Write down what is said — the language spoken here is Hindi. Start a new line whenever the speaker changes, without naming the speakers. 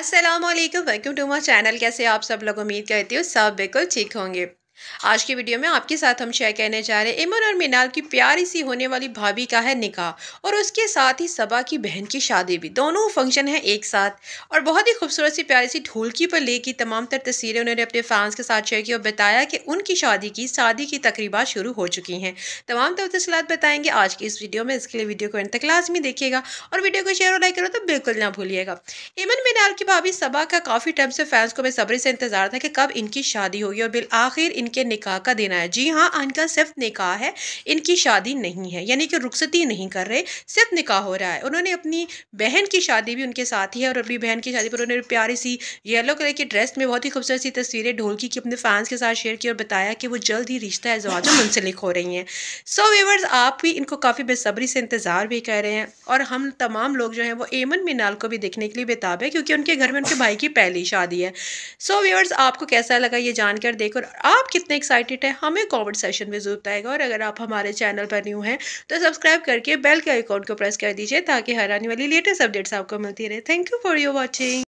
Aslam welcome to my channel कैसे आप सब लोग उम्मीद करती हो सब बिल्कुल ठीक होंगे आज की वीडियो में आपके साथ हम शेयर करने जा रहे हैं इमन और मीनाल की प्यारी सी होने वाली भाभी का है निकाह और उसके साथ ही सबा की बहन की शादी भी दोनों फंक्शन है एक साथ और बहुत ही खूबसूरत सी प्यारी सी ढोलकी पर ले की तमाम तर तस्वीरें उन्होंने अपने फैंस के साथ शेयर की और बताया कि उनकी शादी की शादी की तकरीबा शुरू हो चुकी हैं तमाम तर तसलात बताएंगे आज की इस वीडियो में इसके लिए वीडियो को एंड तक लाजमी देखिएगा और वीडियो को शेयर और लाइक करो तो बिल्कुल ना भूलिएगा इमन मीनाल की भाभी सबा का काफ़ी टाइम से फैंस को बेसब्री से इंतजार था कि कब इनकी शादी होगी और बिल आखिर इन इनके निकाह का देना है जी हाँ इनका सिर्फ निकाह है इनकी शादी नहीं है यानी कि रुखसती नहीं कर रहे सिर्फ निकाह हो रहा है उन्होंने अपनी बहन की शादी भी उनके साथ ही है और अपनी बहन की शादी पर उन्होंने प्यारी सी येलो कलर की ड्रेस में बहुत ही खूबसूरत सी तस्वीरें ढोलकी की अपने फैंस के साथ शेयर की और बताया कि वो जल्द ही रिश्ता एजवाज मुंसलिक हो रही हैं सो वेवर्स आप भी इनको काफ़ी बेसब्री से इंतज़ार भी कर रहे हैं और हम तमाम लोग जो हैं वो एमन मीनाल को भी देखने के लिए बेताब है क्योंकि उनके घर में उनके भाई की पहली शादी है सो so, वेवर्स आपको कैसा लगा ये जानकर देखकर आप कितने एक्साइटेड हैं हमें कॉमेंट सेशन में जरूर बताएगा और अगर आप हमारे चैनल पर न्यू हैं तो सब्सक्राइब करके बेल के आइकॉन को प्रेस कर दीजिए ताकि हर आने वाली लेटेस्ट अपडेट्स आपको मिलती रहे thank you for your watching